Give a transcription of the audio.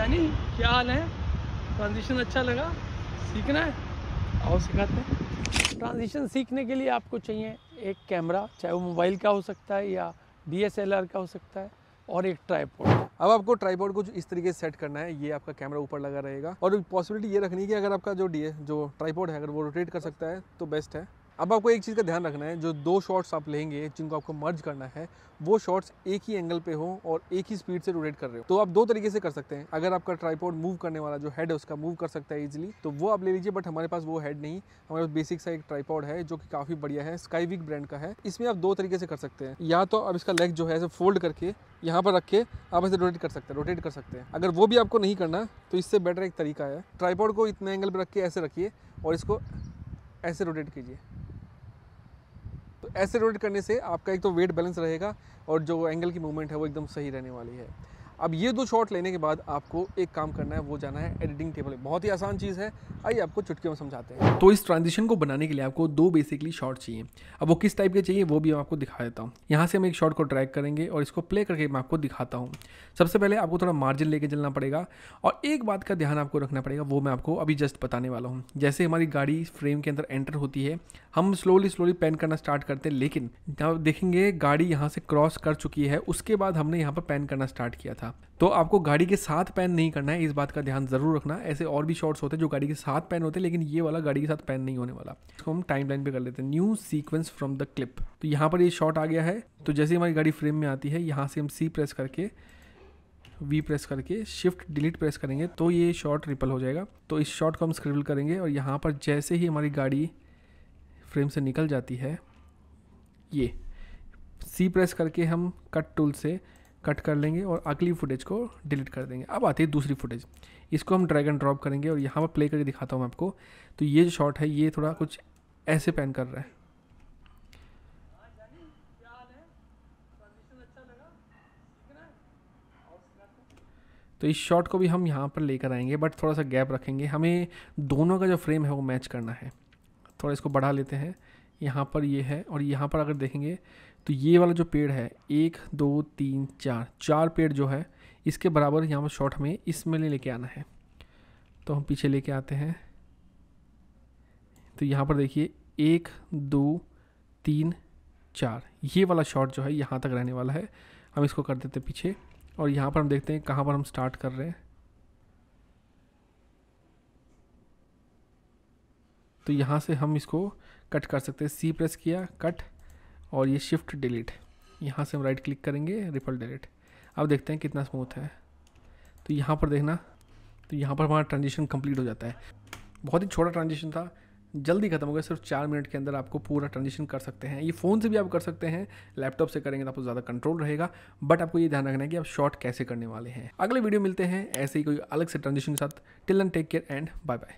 यानी क्या हाल है ट्रांजिशन अच्छा लगा सीखना है आओ सिखाते हैं ट्रांजिशन सीखने के लिए आपको चाहिए एक कैमरा चाहे वो मोबाइल का हो सकता है या डीएसएलआर का हो सकता है और एक ट्राईपोर्ड अब आपको ट्राईपोर्ड को इस तरीके से सेट करना है ये आपका कैमरा ऊपर लगा रहेगा और पॉसिबिलिटी ये रखनी है कि अगर आपका जो डी जो ट्राईपोर्ड है अगर वो रोटेट कर सकता है तो बेस्ट है अब आपको एक चीज़ का ध्यान रखना है जो दो शॉट्स आप लेंगे जिनको आपको मर्ज करना है वो शॉट्स एक ही एंगल पे हो और एक ही स्पीड से रोटेट कर रहे हो तो आप दो तरीके से कर सकते हैं अगर आपका ट्राईपोर्ड मूव करने वाला जो हेड है उसका मूव कर सकता है ईजिली तो वो आप ले लीजिए बट हमारे पास वो हेड नहीं हमारे पास बेसिक सा एक ट्राईपोर्ड है जो कि काफ़ी बढ़िया है स्काईविक ब्रांड का है इसमें आप दो तरीके से कर सकते हैं या तो आप इसका लेग जो है फोल्ड करके यहाँ पर रख के आप इसे रोटेट कर सकते हैं रोटेट कर सकते हैं अगर वो भी आपको नहीं करना तो इससे बेटर एक तरीका है ट्राईपोर्ड को इतने एंगल पर रख के ऐसे रखिए और इसको ऐसे रोटेट कीजिए ऐसे रोटेट करने से आपका एक तो वेट बैलेंस रहेगा और जो एंगल की मूवमेंट है वो एकदम सही रहने वाली है अब ये दो शॉट लेने के बाद आपको एक काम करना है वो जाना है एडिटिंग टेबल बहुत ही आसान चीज़ है आइए आपको चुटकियों में समझाते हैं तो इस ट्रांजिशन को बनाने के लिए आपको दो बेसिकली शॉट चाहिए अब वो किस टाइप के चाहिए वो भी मैं आपको दिखा देता हूँ यहाँ से हम एक शॉट को ट्रैक करेंगे और इसको प्ले करके मैं आपको दिखाता हूँ सबसे पहले आपको थोड़ा मार्जिन लेके चलना पड़ेगा और एक बात का ध्यान आपको रखना पड़ेगा वो मैं आपको अभी जस्ट बताने वाला हूँ जैसे हमारी गाड़ी फ्रेम के अंदर एंटर होती है हम स्लोली स्लोली पेन करना स्टार्ट करते हैं लेकिन देखेंगे गाड़ी यहाँ से क्रॉस कर चुकी है उसके बाद हमने यहाँ पर पेन करना स्टार्ट किया था करना तो आपको गाड़ी के साथ पैन नहीं करना है इस बात का ध्यान जरूर रखना ऐसे और भी शॉर्ट्स होते हैं जो गाड़ी के साथ पैन होते हैं लेकिन ये वाला गाड़ी के साथ पैन नहीं होने वाला इसको हम टाइम लाइन पे कर लेते हैं new sequence from the clip तो यहाँ पर ये शॉट आ गया है तो जैसे हमारी गाड़ी फ्रेम में आती है यहाँ से हम सी प्रेस करके वी प्रेस करके शिफ्ट डिलीट प्रेस करेंगे तो ये शॉट रिपल हो जाएगा तो इस शॉट को हम स्क्रिबल करेंगे और यहाँ पर जैसे ही हमारी गाड़ी फ्रेम से निकल जाती है ये सी प्रेस करके हम कट टूल से कट कर लेंगे और अगली फुटेज को डिलीट कर देंगे अब आती है दूसरी फुटेज इसको हम ड्रैग एंड ड्रॉप करेंगे और यहाँ पर प्ले करके दिखाता हूँ आपको तो ये जो शॉट है ये थोड़ा कुछ ऐसे पैन कर रहा है तो इस शॉट को भी हम यहाँ पर लेकर आएंगे बट थोड़ा सा गैप रखेंगे हमें दोनों का जो फ्रेम है वो मैच करना है थोड़ा इसको बढ़ा लेते हैं यहाँ पर ये है और यहाँ पर अगर देखेंगे तो ये वाला जो पेड़ है एक दो तीन चार चार पेड़ जो है इसके बराबर यहाँ पर शॉर्ट हमें इसमें लेके आना है तो हम पीछे लेके आते हैं तो यहाँ पर देखिए एक दो तीन चार ये वाला शॉर्ट जो है यहाँ तक रहने वाला है हम इसको कर देते पीछे और यहाँ पर हम देखते हैं कहाँ पर हम स्टार्ट कर रहे हैं तो यहाँ से हम इसको कट कर सकते हैं सी प्रेस किया कट और ये शिफ्ट डिलीट यहाँ से हम राइट क्लिक करेंगे रिफल डिलीट अब देखते हैं कितना स्मूथ है तो यहाँ पर देखना तो यहाँ पर हमारा ट्रांजेक्शन कम्प्लीट हो जाता है बहुत ही छोटा ट्रांजेक्शन था जल्दी खत्म हो गया सिर्फ चार मिनट के अंदर आपको पूरा ट्रांजेक्शन कर सकते हैं ये फ़ोन से भी आप कर सकते हैं लैपटॉप से करेंगे तो आपको ज़्यादा कंट्रोल रहेगा बट आपको ये ध्यान रखना है कि आप शॉर्ट कैसे करने वाले हैं अगले वीडियो मिलते हैं ऐसे ही कोई अलग से ट्रांजेक्शन के साथ till end take care and bye bye